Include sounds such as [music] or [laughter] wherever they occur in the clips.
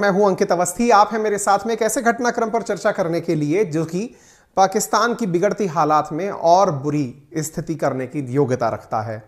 मैं हूं अंकित अवस्थी आप हैं मेरे साथ में एक ऐसे घटनाक्रम पर चर्चा करने के लिए जो कि पाकिस्तान की बिगड़ती हालात में और बुरी स्थिति करने की योग्यता रखता है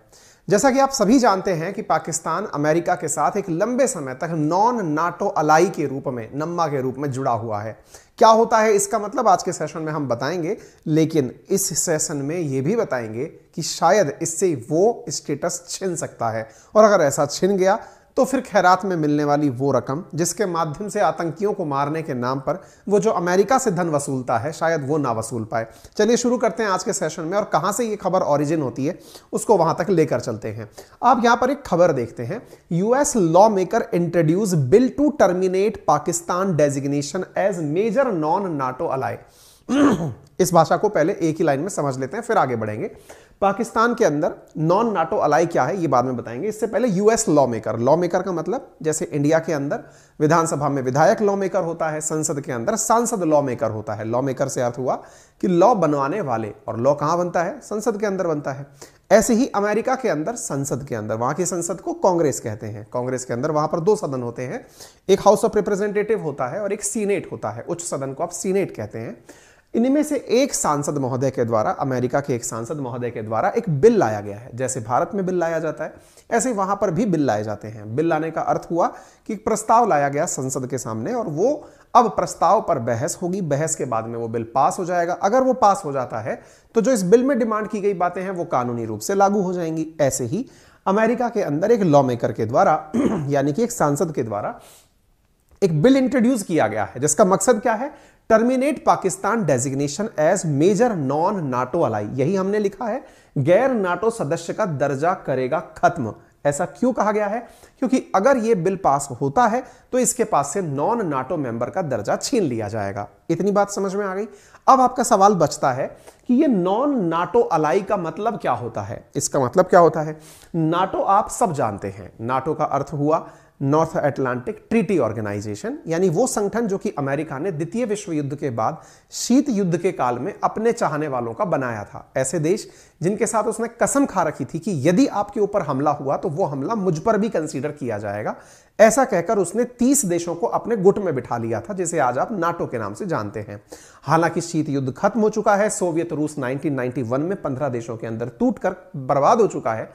जैसा कि आप सभी जानते हैं कि पाकिस्तान अमेरिका के साथ एक लंबे समय तक नॉन नाटो अलाई के रूप में नम्मा के रूप में जुड़ा हुआ है क्या होता है इसका मतलब आज के सेशन में हम बताएंगे लेकिन इस सेशन में ये भी बताएंगे कि शायद इससे वो स्टेटस छिन सकता है और अगर ऐसा छिन गया तो फिर खैरात में मिलने वाली वो रकम जिसके माध्यम से आतंकियों को मारने के नाम पर वो जो अमेरिका से धन वसूलता है शायद वो ना वसूल पाए चलिए शुरू करते हैं आज के सेशन में और कहां से ये खबर ऑरिजिन होती है उसको वहां तक लेकर चलते हैं आप यहां पर एक खबर देखते हैं US lawmaker introduce bill to terminate Pakistan designation as major non NATO ally [clears throat] इस भाषा को पहले एक ही लाइन में समझ लेते हैं फिर आगे बढ़ेंगे पाकिस्तान के अंदर नॉन नाटो अलाई क्या है ये बाद में बताएंगे इससे पहले US lawmaker lawmaker का मतलब जैसे इंडिया के अंदर विधानसभा में विधायक लॉ मेकर होता है संसद के अंदर सांसद लॉ मेकर होता है लॉ मेकर से अर्थ हुआ कि लॉ बनवाने वाले और लॉ कहां बनता है संसद के अंदर बनता है ऐसे ही अमेरिका के अंदर संसद के अंदर वहां की संसद को कांग्रेस कहते हैं कांग्रेस के अंदर वहां पर दो सदन होते हैं एक हाउस ऑफ रिप्रेजेंटेटिव होता है और एक सीनेट होता है उच्च सदन को आप सीनेट कहते हैं इनमें से एक सांसद महोदय के द्वारा अमेरिका के एक सांसद महोदय के द्वारा एक बिल लाया गया है जैसे भारत में बिल लाया जाता है ऐसे वहां पर भी बिल लाए जाते हैं बिल लाने का अर्थ हुआ कि प्रस्ताव लाया गया संसद के सामने और वो अब प्रस्ताव पर बहस होगी बहस के बाद में वो बिल पास हो जाएगा अगर वो पास हो जाता है तो जो इस बिल में डिमांड की गई बातें हैं वो कानूनी रूप से लागू हो जाएंगी ऐसे ही अमेरिका के अंदर एक लॉ मेकर के द्वारा [clears throat] यानी कि एक सांसद के द्वारा एक बिल इंट्रोड्यूस किया गया है जिसका मकसद क्या है terminate Pakistan designation as major non NATO ally यही हमने लिखा है गैर नाटो सदस्य का दर्जा करेगा खत्म ऐसा क्यों कहा गया है क्योंकि अगर यह बिल पास होता है तो इसके पास से नॉन नाटो मेंबर का दर्जा छीन लिया जाएगा इतनी बात समझ में आ गई अब आपका सवाल बचता है कि ये नॉन नाटो अलाई का मतलब क्या होता है इसका मतलब क्या होता है नाटो आप सब जानते हैं नाटो का अर्थ हुआ नॉर्थ एटलांटिक ट्रीटी ऑर्गेनाइजेशन यानी वो संगठन जो कि अमेरिका ने द्वितीय विश्व युद्ध के बाद शीत युद्ध के काल में अपने चाहने वालों का बनाया था ऐसे देश जिनके साथ उसने कसम खा रखी थी कि यदि आपके ऊपर हमला हुआ तो वो हमला मुझ पर भी कंसीडर किया जाएगा ऐसा कहकर उसने 30 देशों को अपने गुट में बिठा लिया था जिसे आज आप नाटो के नाम से जानते हैं हालांकि शीत युद्ध खत्म हो चुका है सोवियत रूस 1991 में 15 देशों के अंदर टूट कर बर्बाद हो चुका है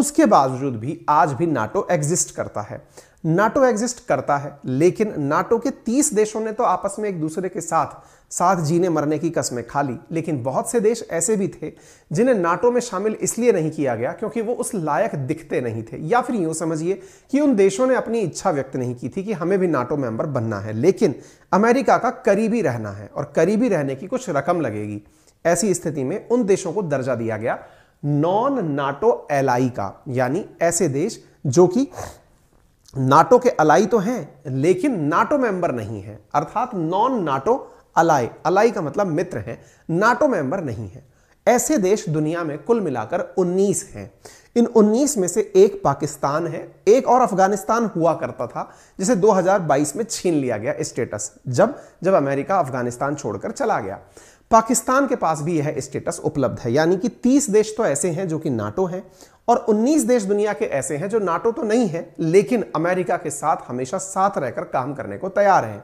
उसके बावजूद भी आज भी नाटो एग्जिस्ट करता है नाटो एग्जिस्ट करता है लेकिन नाटो के 30 देशों ने तो आपस में एक दूसरे के साथ साथ जीने मरने की कस्में खा ली लेकिन बहुत से देश ऐसे भी थे जिन्हें नाटो में शामिल इसलिए नहीं किया गया क्योंकि वो उस लायक दिखते नहीं थे या फिर यूं समझिए कि उन देशों ने अपनी इच्छा व्यक्त नहीं की थी कि हमें भी नाटो मेंबर बनना है लेकिन अमेरिका का करीबी रहना है और करीबी रहने की कुछ रकम लगेगी ऐसी स्थिति में उन देशों को दर्जा दिया गया नॉन नाटो एलाई का यानी ऐसे देश जो कि नाटो के अलाई तो हैं लेकिन नाटो मेंबर नहीं है अर्थात नॉन नाटो अलाई अलाई का मतलब मित्र हैं नाटो मेंबर नहीं है ऐसे देश दुनिया में कुल मिलाकर 19 हैं इन 19 में से एक पाकिस्तान है एक और अफगानिस्तान हुआ करता था जिसे 2022 में छीन लिया गया स्टेटस जब जब अमेरिका अफगानिस्तान छोड़कर चला गया पाकिस्तान के पास भी यह स्टेटस उपलब्ध है यानी कि 30 देश तो ऐसे हैं जो कि नाटो हैं और 19 देश दुनिया के ऐसे हैं जो नाटो तो नहीं है लेकिन अमेरिका के साथ हमेशा साथ रहकर काम करने को तैयार हैं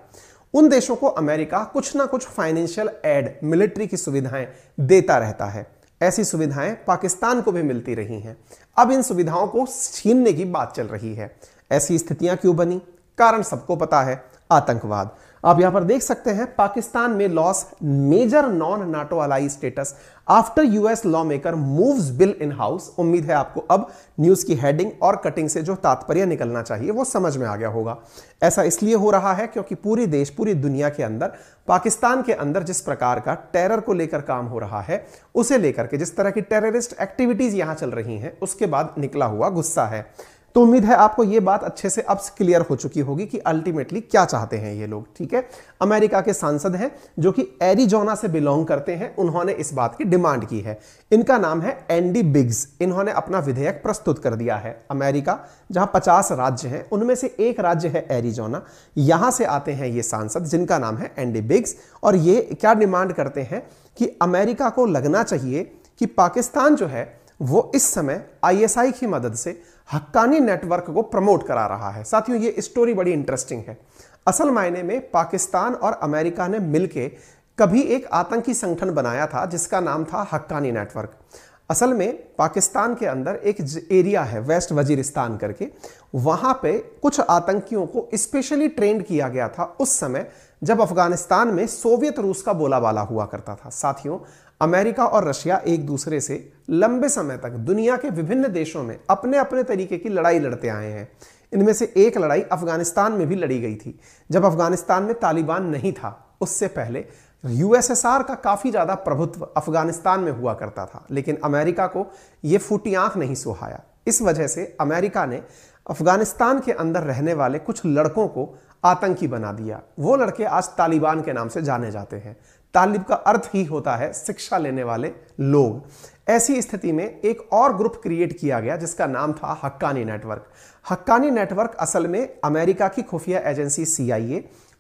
उन देशों को अमेरिका कुछ ना कुछ फाइनेंशियल एड मिलिट्री की सुविधाएं देता रहता है ऐसी सुविधाएं पाकिस्तान को भी मिलती रही हैं अब इन सुविधाओं को छीनने की बात चल रही है ऐसी स्थितियां क्यों बनी कारण सबको पता है आतंकवाद आप यहां पर देख सकते हैं पाकिस्तान में loses major non NATO ally status after US lawmaker moves bill in House उम्मीद है आपको अब न्यूज की हेडिंग और कटिंग से जो तात्पर्य निकलना चाहिए वो समझ में आ गया होगा ऐसा इसलिए हो रहा है क्योंकि पूरी देश पूरी दुनिया के अंदर पाकिस्तान के अंदर जिस प्रकार का टेरर को लेकर काम हो रहा है उसे लेकर के जिस तरह की टेररिस्ट एक्टिविटीज यहां चल रही हैं उसके बाद निकला हुआ गुस्सा है तो उम्मीद है आपको ये बात अच्छे से अब क्लियर हो चुकी होगी कि अल्टीमेटली क्या चाहते हैं ये लोग ठीक है अमेरिका के सांसद हैं जो कि एरिजोना से बिलोंग करते हैं उन्होंने इस बात की डिमांड की है इनका नाम है एंडी बिग्स इन्होंने अपना विधेयक प्रस्तुत कर दिया है अमेरिका जहां पचास राज्य हैं उनमें से एक राज्य है एरिजोना यहां से आते हैं ये सांसद जिनका नाम है एंडी बिग्स और ये क्या डिमांड करते हैं कि अमेरिका को लगना चाहिए कि पाकिस्तान जो है वो इस समय आईएसआई की मदद से हक्कानी नेटवर्क को प्रमोट करा रहा है साथियों ये स्टोरी बड़ी इंटरेस्टिंग है असल मायने में पाकिस्तान और अमेरिका ने मिलकर कभी एक आतंकी संगठन बनाया था जिसका नाम था हक्कानी नेटवर्क असल में पाकिस्तान के अंदर एक एरिया है वेस्ट वजीरिस्तान करके वहाँ पे कुछ आतंकियों को स्पेशली ट्रेंड किया गया था उस समय जब अफगानिस्तान में सोवियत रूस का बोला बाला हुआ करता था साथियों अमेरिका और रशिया एक दूसरे से लंबे समय तक दुनिया के विभिन्न देशों में अपने अपने तरीके की लड़ाई लड़ते आए हैं इनमें से एक लड़ाई अफगानिस्तान में भी लड़ी गई थी जब अफगानिस्तान में तालिबान नहीं था उससे पहले यूएसएसआर का काफ़ी ज़्यादा प्रभुत्व अफगानिस्तान में हुआ करता था लेकिन अमेरिका को यह फूटी आंख नहीं सुहाया इस वजह से अमेरिका ने अफगानिस्तान के अंदर रहने वाले कुछ लड़कों को आतंकी बना दिया वो लड़के आज तालिबान के नाम से जाने जाते हैं तालिब का अर्थ ही होता है शिक्षा लेने वाले लोग ऐसी स्थिति में एक और ग्रुप क्रिएट किया गया जिसका नाम था हक्कानी नेटवर्क हक्कानी नेटवर्क असल में अमेरिका की खुफिया एजेंसी सी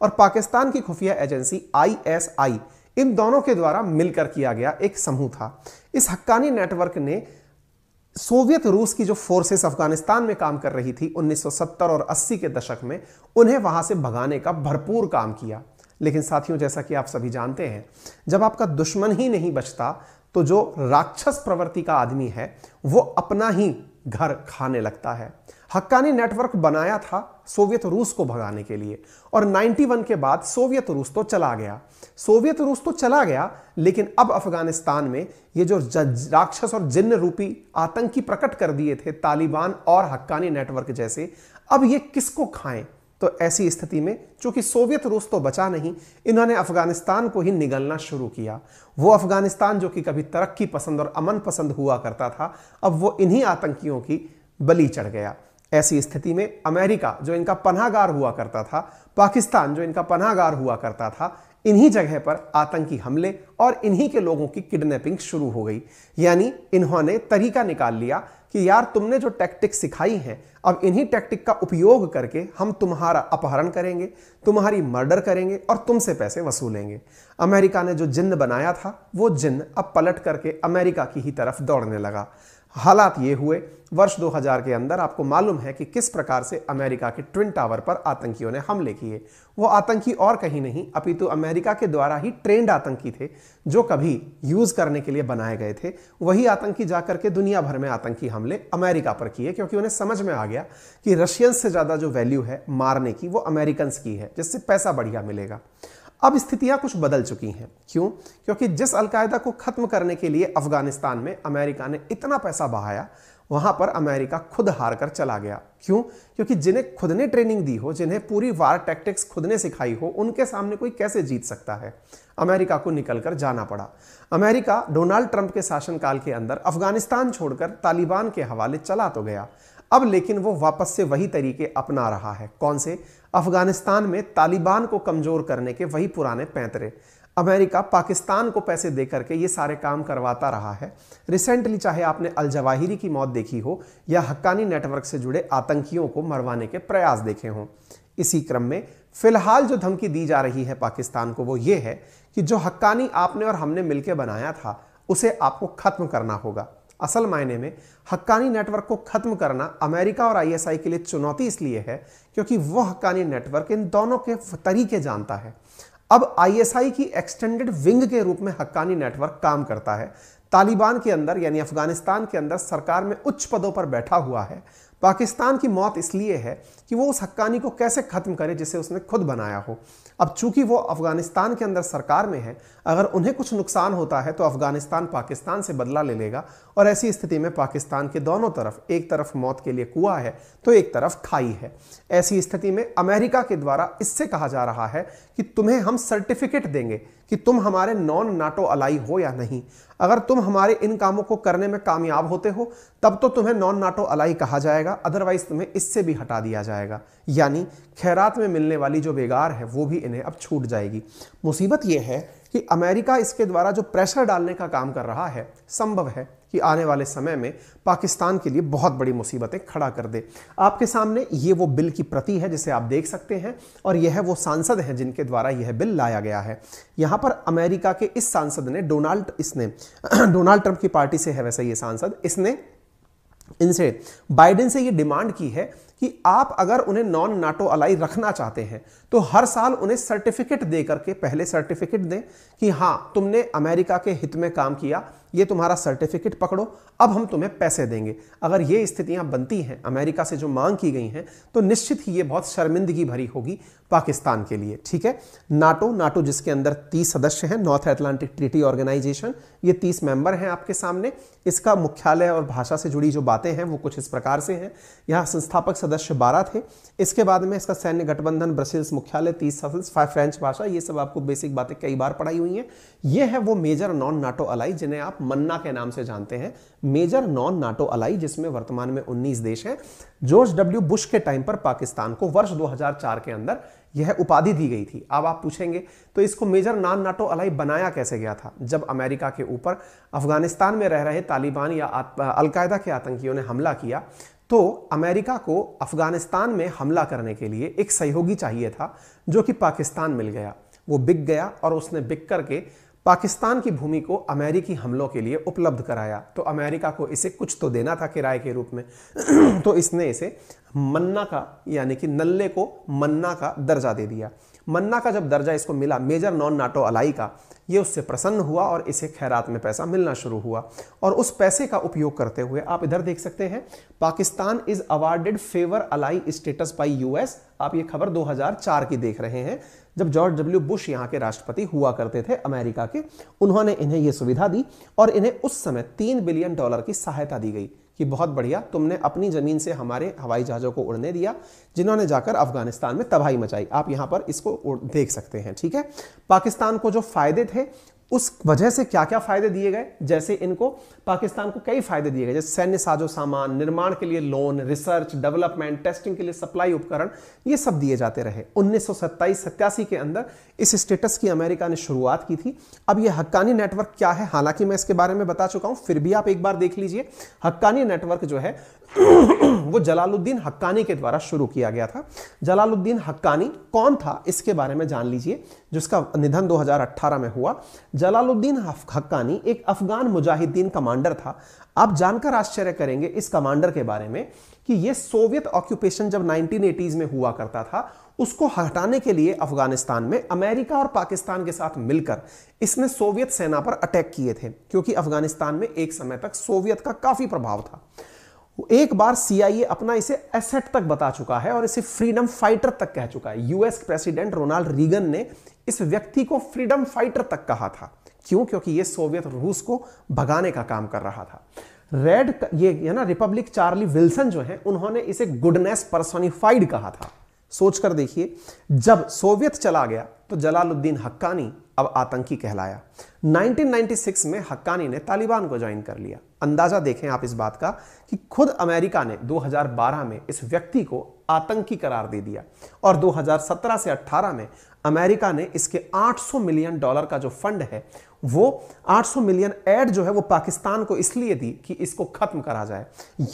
और पाकिस्तान की खुफिया एजेंसी आई इन दोनों के द्वारा मिलकर किया गया एक समूह था इस हक्कानी नेटवर्क ने सोवियत रूस की जो फोर्सेस अफगानिस्तान में काम कर रही थी 1970 और 80 के दशक में उन्हें वहां से भगाने का भरपूर काम किया लेकिन साथियों जैसा कि आप सभी जानते हैं जब आपका दुश्मन ही नहीं बचता तो जो राक्षस प्रवृत्ति का आदमी है वो अपना ही घर खाने लगता है हक्कानी नेटवर्क बनाया था सोवियत रूस को भगाने के लिए और 91 के बाद सोवियत रूस तो चला गया सोवियत रूस तो चला गया लेकिन अब अफगानिस्तान में ये जो राक्षस और जिन्न रूपी आतंकी प्रकट कर दिए थे तालिबान और हक्कानी नेटवर्क जैसे अब ये किसको खाएं तो ऐसी स्थिति में चूंकि सोवियत रूस तो बचा नहीं इन्होंने अफगानिस्तान को ही निगलना शुरू किया वो अफगानिस्तान जो कि कभी तरक्की पसंद और अमन पसंद हुआ करता था अब वो इन्हीं आतंकियों की बली चढ़ गया ऐसी स्थिति में अमेरिका जो इनका पनाहगार हुआ करता था पाकिस्तान जो इनका पनाहगार हुआ करता था इन्हीं जगह पर आतंकी हमले और इन्हीं के लोगों की किडनैपिंग शुरू हो गई यानी इन्होंने तरीका निकाल लिया कि यार तुमने जो टैक्टिक सिखाई है अब इन्हीं टैक्टिक का उपयोग करके हम तुम्हारा अपहरण करेंगे तुम्हारी मर्डर करेंगे और तुमसे पैसे वसूलेंगे अमेरिका ने जो जिन्न बनाया था वो जिन्न अब पलट करके अमेरिका की ही तरफ दौड़ने लगा हालात ये हुए वर्ष 2000 के अंदर आपको मालूम है कि किस प्रकार से अमेरिका के ट्विन टावर पर आतंकियों ने हमले किए वो आतंकी और कहीं नहीं अपितु अमेरिका के द्वारा ही ट्रेंड आतंकी थे जो कभी यूज करने के लिए बनाए गए थे वही आतंकी जाकर के दुनिया भर में आतंकी हमले अमेरिका पर किए क्योंकि उन्हें समझ में आ गया कि रशियंस से ज़्यादा जो वैल्यू है मारने की वो अमेरिकन की है जिससे पैसा बढ़िया मिलेगा अब स्थितियां कुछ बदल चुकी हैं क्यों क्योंकि जिस अलकायदा को ख़त्म करने के लिए अफगानिस्तान में अमेरिका ने इतना पैसा बहाया वहां पर अमेरिका खुद हार कर चला गया क्यों क्योंकि जिन्हें खुद ने ट्रेनिंग दी हो जिन्हें पूरी वार टैक्टिक्स खुद ने सिखाई हो उनके सामने कोई कैसे जीत सकता है अमेरिका को निकल कर जाना पड़ा अमेरिका डोनाल्ड ट्रंप के शासनकाल के अंदर अफगानिस्तान छोड़कर तालिबान के हवाले चला तो गया अब लेकिन वो वापस से वही तरीके अपना रहा है कौन से अफगानिस्तान में तालिबान को कमज़ोर करने के वही पुराने पैंतरे अमेरिका पाकिस्तान को पैसे दे करके ये सारे काम करवाता रहा है रिसेंटली चाहे आपने अलजवाहिरी की मौत देखी हो या हक्कानी नेटवर्क से जुड़े आतंकियों को मरवाने के प्रयास देखे हों इसी क्रम में फिलहाल जो धमकी दी जा रही है पाकिस्तान को वो ये है कि जो हक्कानी आपने और हमने मिलकर बनाया था उसे आपको खत्म करना होगा असल मायने में हक्कानी नेटवर्क को खत्म करना अमेरिका और आईएसआई के लिए चुनौती इसलिए है क्योंकि वह हक्कानी नेटवर्क इन दोनों के तरीके जानता है अब आईएसआई की एक्सटेंडेड विंग के रूप में हक्कानी नेटवर्क काम करता है तालिबान के अंदर यानी अफगानिस्तान के अंदर सरकार में उच्च पदों पर बैठा हुआ है पाकिस्तान की मौत इसलिए है कि वो उस हक्कानी को कैसे ख़त्म करे जिसे उसने खुद बनाया हो अब चूंकि वो अफगानिस्तान के अंदर सरकार में है अगर उन्हें कुछ नुकसान होता है तो अफगानिस्तान पाकिस्तान से बदला ले लेगा और ऐसी स्थिति में पाकिस्तान के दोनों तरफ एक तरफ मौत के लिए कुआ है तो एक तरफ खाई है ऐसी स्थिति में अमेरिका के द्वारा इससे कहा जा रहा है कि तुम्हें हम सर्टिफिकेट देंगे कि तुम हमारे नॉन नाटो अलाई हो या नहीं अगर तुम हमारे इन कामों को करने में कामयाब होते हो तब तो तुम्हें नॉन नाटो अलाई कहा जाएगा अदरवाइज तुम्हें इससे भी हटा दिया जाएगा यानी खैरात में मिलने वाली जो बेगार है वो भी इन्हें अब छूट जाएगी मुसीबत यह है कि अमेरिका इसके द्वारा जो प्रेशर डालने का काम कर रहा है संभव है कि आने वाले समय में पाकिस्तान के लिए बहुत बड़ी मुसीबतें खड़ा कर दे आपके सामने ये वो बिल की प्रति है जिसे आप देख सकते हैं और यह वो सांसद हैं जिनके द्वारा यह बिल लाया गया है यहां पर अमेरिका के इस सांसद ने डोनाल्ड इसने [clears throat] डोनाल्ड ट्रंप की पार्टी से है वैसे ये सांसद इसने इनसे बाइडेन से ये डिमांड की है कि आप अगर उन्हें नॉन नाटो अलाई रखना चाहते हैं तो हर साल उन्हें सर्टिफिकेट दे करके पहले सर्टिफिकेट दें कि हाँ तुमने अमेरिका के हित में काम किया ये तुम्हारा सर्टिफिकेट पकड़ो अब हम तुम्हें पैसे देंगे अगर ये स्थितियां बनती हैं अमेरिका से जो मांग की गई हैं तो निश्चित ही ये बहुत शर्मिंदगी भरी होगी पाकिस्तान के लिए ठीक है नाटो नाटो जिसके अंदर तीस सदस्य हैं नॉर्थ एटलांटिक ट्रीटी ऑर्गेनाइजेशन ये तीस मेंबर हैं आपके सामने इसका मुख्यालय और भाषा से जुड़ी जो बातें हैं वो कुछ इस प्रकार से हैं यहाँ संस्थापक सदस्य सदस्य बारह थे इसके बाद में इसका सैन्य गठबंधन ब्रसेल्स मुख्यालय तीस फाइव फ्रेंच भाषा ये सब आपको बेसिक बातें कई बार पढ़ाई हुई हैं ये है वो मेजर नॉन नाटो अलाई जिन्हें आप मन्ना के नाम से जानते हैं मेजर नॉन नाटो अलाई जिसमें वर्तमान में उन्नीस देश हैं जॉर्ज डब्ल्यू बुश के टाइम पर पाकिस्तान को वर्ष दो के अंदर यह उपाधि दी गई थी अब आप पूछेंगे तो इसको मेजर नॉन नाटो अलाई बनाया कैसे गया था जब अमेरिका के ऊपर अफगानिस्तान में रह रहे तालिबान या अलकायदा के आतंकियों ने हमला किया तो अमेरिका को अफगानिस्तान में हमला करने के लिए एक सहयोगी चाहिए था जो कि पाकिस्तान मिल गया वो बिक गया और उसने बिक करके पाकिस्तान की भूमि को अमेरिकी हमलों के लिए उपलब्ध कराया तो अमेरिका को इसे कुछ तो देना था किराए के रूप में [clears throat] तो इसने इसे मन्ना का यानी कि नल्ले को मन्ना का दर्जा दे दिया मन्ना का जब दर्जा इसको मिला मेजर नॉन नाटो अलाई का ये उससे प्रसन्न हुआ और इसे खैरात में पैसा मिलना शुरू हुआ और उस पैसे का उपयोग करते हुए आप इधर देख सकते हैं Pakistan is awarded favour ally status by US आप ये खबर 2004 की देख रहे हैं जब जॉर्ज डब्ल्यू बुश यहाँ के राष्ट्रपति हुआ करते थे अमेरिका के उन्होंने इन्हें यह सुविधा दी और इन्हें उस समय तीन बिलियन डॉलर की सहायता दी गई कि बहुत बढ़िया तुमने अपनी ज़मीन से हमारे हवाई जहाज़ों को उड़ने दिया जिन्होंने जाकर अफगानिस्तान में तबाही मचाई आप यहां पर इसको देख सकते हैं ठीक है पाकिस्तान को जो फ़ायदे थे उस वजह से क्या क्या फायदे दिए गए जैसे इनको पाकिस्तान को कई फायदे दिए गए जैसे सैन्य साजो सामान निर्माण के लिए लोन रिसर्च डेवलपमेंट टेस्टिंग के लिए सप्लाई उपकरण ये सब दिए जाते रहे उन्नीस सौ के अंदर इस स्टेटस की अमेरिका ने शुरुआत की थी अब यह हक्कानी नेटवर्क क्या है हालांकि मैं इसके बारे में बता चुका हूं फिर भी आप एक बार देख लीजिए हक्कानी नेटवर्क जो है वो जलालुद्दीन हक्कानी के द्वारा शुरू किया गया था जलालुद्दीन हक्कानी कौन था इसके बारे में जान लीजिए जिसका निधन 2018 में हुआ जलालुद्दीन हक्कानी एक अफगान मुजाहिदीन कमांडर था आप जानकर आश्चर्य करेंगे इस कमांडर के बारे में कि ये सोवियत ऑक्यूपेशन जब नाइनटीन में हुआ करता था उसको हटाने के लिए अफगानिस्तान में अमेरिका और पाकिस्तान के साथ मिलकर इसने सोवियत सेना पर अटैक किए थे क्योंकि अफगानिस्तान में एक समय तक सोवियत का काफी प्रभाव था एक बार सीआईए अपना इसे एसेट तक बता चुका है और इसे फ्रीडम फाइटर तक कह चुका है यूएस प्रेसिडेंट रोनाल्ड रीगन ने इस व्यक्ति को फ्रीडम फाइटर तक कहा था क्यों क्योंकि ये सोवियत रूस को भगाने का काम कर रहा था रेड ये है ना रिपब्लिक चार्ली विल्सन जो है उन्होंने इसे गुडनेस पर्सोनिफाइड कहा था सोचकर देखिए जब सोवियत चला गया तो जलालुद्दीन हक्कानी अब आतंकी कहलाया 1996 में हक्कानी ने तालिबान को ज्वाइन कर लिया अंदाज़ा देखें आप इस बात का कि खुद अमेरिका ने 2012 में इस व्यक्ति को आतंकी करार दे दिया और 2017 से 18 में अमेरिका ने इसके 800 मिलियन डॉलर का जो फंड है वो 800 मिलियन एड जो है वो पाकिस्तान को इसलिए दी कि इसको खत्म करा जाए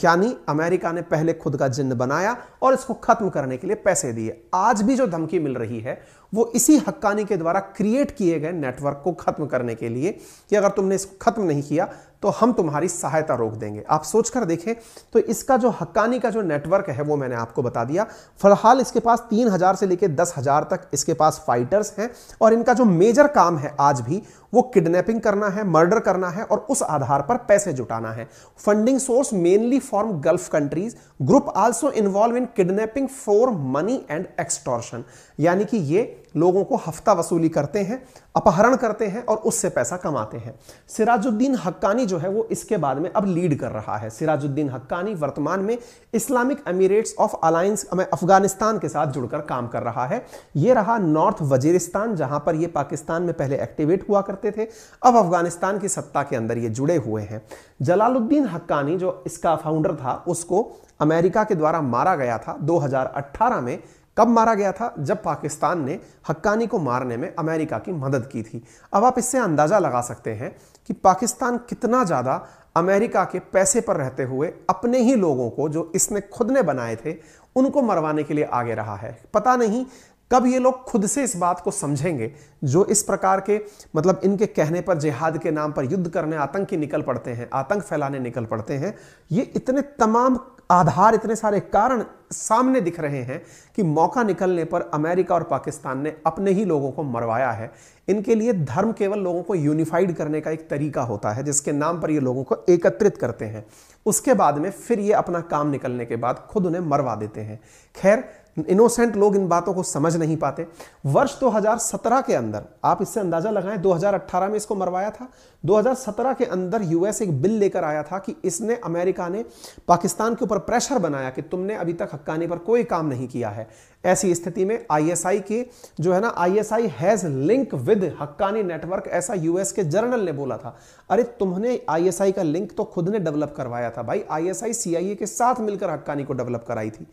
यानी अमेरिका ने पहले खुद का जिन्न बनाया और इसको खत्म करने के लिए पैसे दिए आज भी जो धमकी मिल रही है वो इसी हक्कानी के द्वारा क्रिएट किए गए नेटवर्क को खत्म करने के लिए कि अगर तुमने इसको खत्म नहीं किया तो हम तुम्हारी सहायता रोक देंगे आप सोचकर देखें तो इसका जो हक्कानी का जो नेटवर्क है वो मैंने आपको बता दिया फिलहाल इसके पास तीन हजार से लेकर दस हजार तक इसके पास फाइटर्स हैं और इनका जो मेजर काम है आज भी वो किडनैपिंग करना है मर्डर करना है और उस आधार पर पैसे जुटाना है funding source mainly from gulf countries group also involve in kidnapping for money and extortion यानी कि ये लोगों को हफ्ता वसूली करते हैं अपहरण करते हैं और उससे पैसा कमाते हैं सिराजुद्दीन हक्कानी जो है वो इसके बाद में अब लीड कर रहा है सिराजुद्दीन हक्कानी वर्तमान में Islamic emirates of alliance Afghanistan के साथ जुड़कर काम कर रहा है ये रहा नॉर्थ वजीरिस्तान जहां पर ये पाकिस्तान में पहले एक्टिवेट हुआ करते थे अब अफगानिस्तान की सत्ता के अंदर ये जुड़े हुए हैं जलालुद्दीन हक्कानी जो इसका फाउंडर था उसको अमेरिका के द्वारा मारा गया था 2018 में कब मारा गया था जब पाकिस्तान ने हक्कानी को मारने में अमेरिका की मदद की थी अब आप इससे अंदाज़ा लगा सकते हैं कि पाकिस्तान कितना ज़्यादा अमेरिका के पैसे पर रहते हुए अपने ही लोगों को जो इसने खुद ने बनाए थे उनको मरवाने के लिए आगे रहा है पता नहीं कब ये लोग खुद से इस बात को समझेंगे जो इस प्रकार के मतलब इनके कहने पर जिहाद के नाम पर युद्ध करने आतंकी निकल पड़ते हैं आतंक फैलाने निकल पड़ते हैं ये इतने तमाम आधार इतने सारे कारण सामने दिख रहे हैं कि मौका निकलने पर अमेरिका और पाकिस्तान ने अपने ही लोगों को मरवाया है इनके लिए धर्म केवल लोगों को यूनिफाइड करने का एक तरीका होता है जिसके नाम पर ये लोगों को एकत्रित करते हैं उसके बाद में फिर ये अपना काम निकलने के बाद खुद उन्हें मरवा देते हैं खैर इनोसेंट लोग इन बातों को समझ नहीं पाते वर्ष 2017 के अंदर आप इससे अंदाजा लगाएं 2018 में इसको मरवाया था 2017 के अंदर यूएस एक बिल लेकर आया था कि इसने अमेरिका ने पाकिस्तान के ऊपर प्रेशर बनाया कि तुमने अभी तक हक्कानी पर कोई काम नहीं किया है ऐसी स्थिति में आईएसआई के जो है ना ISI has link with Haqqani network ऐसा यूएस के जर्नल ने बोला था अरे तुमने आईएसआई का लिंक तो खुद ने डेवलप करवाया था भाई आईएसआई सीआईए के साथ मिलकर हक्कानी को डेवलप कराई थी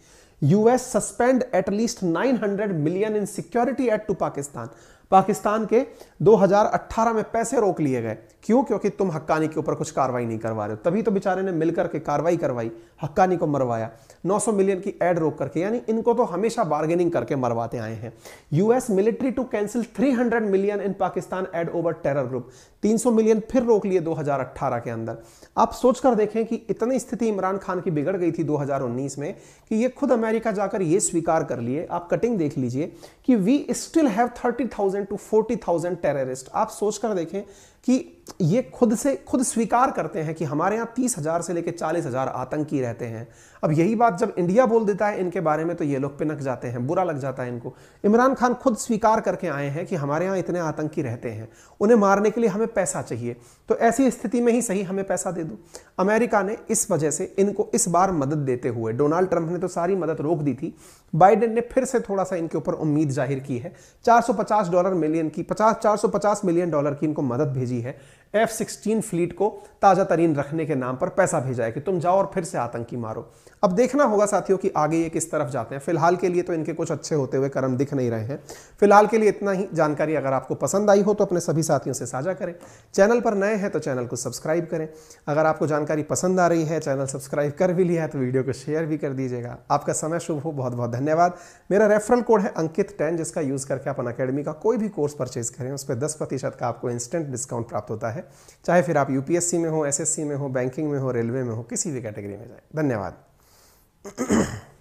US suspend at least 900 million in security aid to Pakistan Pakistan के 2018 में पैसे रोक लिए गए क्यों क्योंकि तुम हक्कानी के ऊपर कुछ कार्रवाई नहीं करवा रहे हो तभी तो बेचारे ने मिलकर के कार्रवाई करवाई हक्कानी को मरवाया 900 मिलियन की एड रोक करके यानी इनको तो हमेशा बार्गेनिंग करके मरवाते आए हैं US military to cancel 300 million in Pakistan aid over terror group 300 million फिर रोक लिए 2018 के अंदर आप सोचकर देखें कि इतनी स्थिति इमरान खान की बिगड़ गई थी 2019 में कि ये खुद अमेरिका जाकर ये स्वीकार कर लिए आप कटिंग देख लीजिए कि we still have thirty two forty terrorist आप सोचकर देखें कि ये खुद से खुद स्वीकार करते हैं कि हमारे यहाँ तीस हज़ार से लेकर चालीस हज़ार आतंकी रहते हैं अब यही बात जब इंडिया बोल देता है इनके बारे में तो ये लोग पिनक जाते हैं बुरा लग जाता है इनको इमरान खान खुद स्वीकार करके आए हैं कि हमारे यहाँ इतने आतंकी रहते हैं उन्हें मारने के लिए हमें पैसा चाहिए तो ऐसी स्थिति में ही सही हमें पैसा दे दो अमेरिका ने इस वजह से इनको इस बार मदद देते हुए डोनाल्ड ट्रंप ने तो सारी मदद रोक दी थी बाइडेन ने फिर से थोड़ा सा इनके ऊपर उम्मीद जाहिर की है चार डॉलर मिलियन की पचास चार मिलियन डॉलर की इनको मदद भेजी है एफ सिक्सटीन फ्लीट को ताज़ा तरीन रखने के नाम पर पैसा भेजा है कि तुम जाओ और फिर से आतंकी मारो अब देखना होगा साथियों कि आगे ये किस तरफ जाते हैं फिलहाल के लिए तो इनके कुछ अच्छे होते हुए कर्म दिख नहीं रहे हैं फिलहाल के लिए इतना ही जानकारी अगर आपको पसंद आई हो तो अपने सभी साथियों से साझा करें चैनल पर नए हैं तो चैनल को सब्सक्राइब करें अगर आपको जानकारी पसंद आ रही है चैनल सब्सक्राइब कर भी लिया है तो वीडियो को शेयर भी कर दीजिएगा आपका समय शुभ हो बहुत बहुत धन्यवाद मेरा रेफरल कोड है अंकित टेन जिसका यूज़ करके अपन अकेडमी का कोई भी कोर्स परचेज करें उस पर दस प्रतिशत का आपको इंस्टेंट डिस्काउंट प्राप्त होता है चाहे फिर आप यूपीएससी में हो एसएससी में हो बैंकिंग में हो रेलवे में हो किसी भी कैटेगरी में जाए धन्यवाद